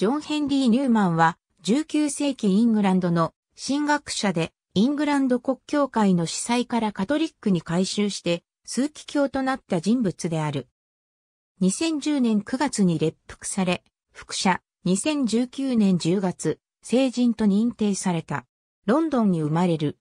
ジョン・ヘンリー・ニューマンは19世紀イングランドの神学者でイングランド国教会の司祭からカトリックに改修して数奇教となった人物である。2010年9月に列服され、副社2019年10月、成人と認定された。ロンドンに生まれる。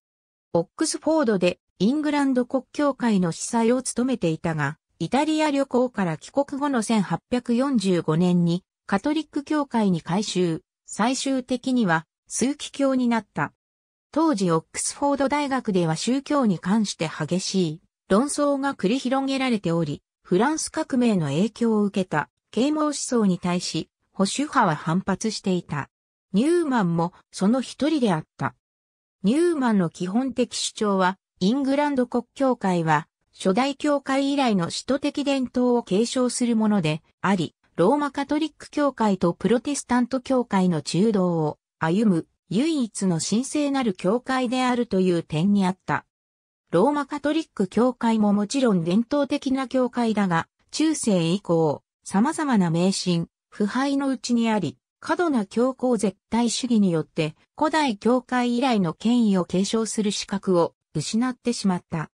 オックスフォードでイングランド国教会の司祭を務めていたが、イタリア旅行から帰国後の1845年にカトリック教会に改修、最終的には、数奇教になった。当時オックスフォード大学では宗教に関して激しい論争が繰り広げられており、フランス革命の影響を受けた啓蒙思想に対し保守派は反発していた。ニューマンもその一人であった。ニューマンの基本的主張は、イングランド国教会は初代教会以来の使徒的伝統を継承するものであり、ローマカトリック教会とプロテスタント教会の中道を歩む唯一の神聖なる教会であるという点にあった。ローマカトリック教会ももちろん伝統的な教会だが、中世以降、様々な迷信、腐敗のうちにあり、過度な教皇絶対主義によって古代教会以来の権威を継承する資格を失ってしまった。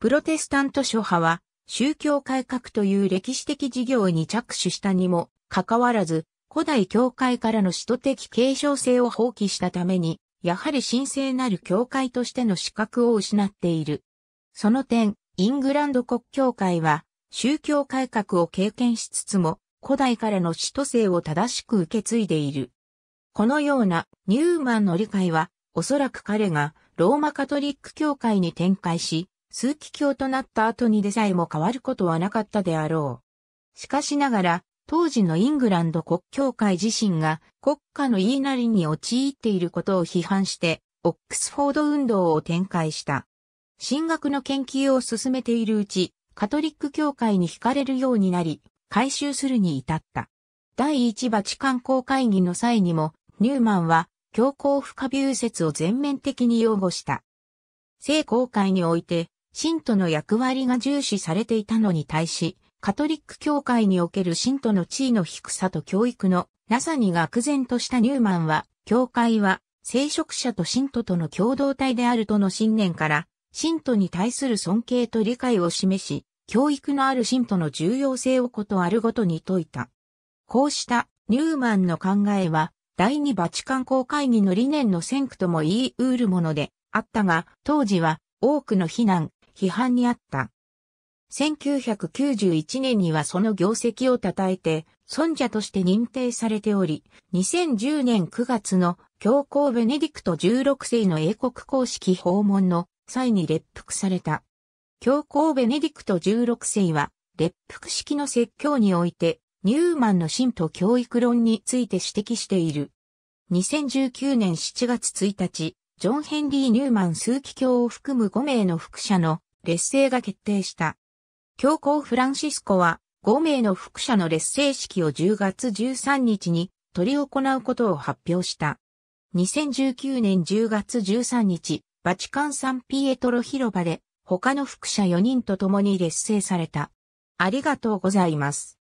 プロテスタント諸派は宗教改革という歴史的事業に着手したにもかかわらず、古代教会からの使徒的継承性を放棄したために、やはり神聖なる教会としての資格を失っている。その点、イングランド国教会は、宗教改革を経験しつつも、古代からの使徒性を正しく受け継いでいる。このようなニューマンの理解は、おそらく彼がローマカトリック教会に展開し、数奇教となった後にでさえも変わることはなかったであろう。しかしながら、当時のイングランド国教会自身が国家の言いなりに陥っていることを批判して、オックスフォード運動を展開した。進学の研究を進めているうち、カトリック教会に惹かれるようになり、改修するに至った。第一バチカン公会議の際にも、ニューマンは教皇不可謬説を全面的に擁護した。聖公会において、信徒の役割が重視されていたのに対し、カトリック教会における信徒の地位の低さと教育のなさに愕然としたニューマンは、教会は聖職者と信徒との共同体であるとの信念から、信徒に対する尊敬と理解を示し、教育のある信徒の重要性をことあるごとに説いた。こうしたニューマンの考えは、第二バチカン公会議の理念の先駆とも言い得るものであったが、当時は多くの非難、批判にあった。1991年にはその業績を称えて、尊者として認定されており、2010年9月の教皇ベネディクト16世の英国公式訪問の際に列服された。教皇ベネディクト16世は、列服式の説教において、ニューマンの信徒教育論について指摘している。2019年7月1日、ジョン・ヘンリー・ニューマン数奇教を含む5名の副社の劣勢が決定した。教皇フランシスコは5名の副社の劣勢式を10月13日に取り行うことを発表した。2019年10月13日、バチカンサンピエトロ広場で他の副社4人と共に劣勢された。ありがとうございます。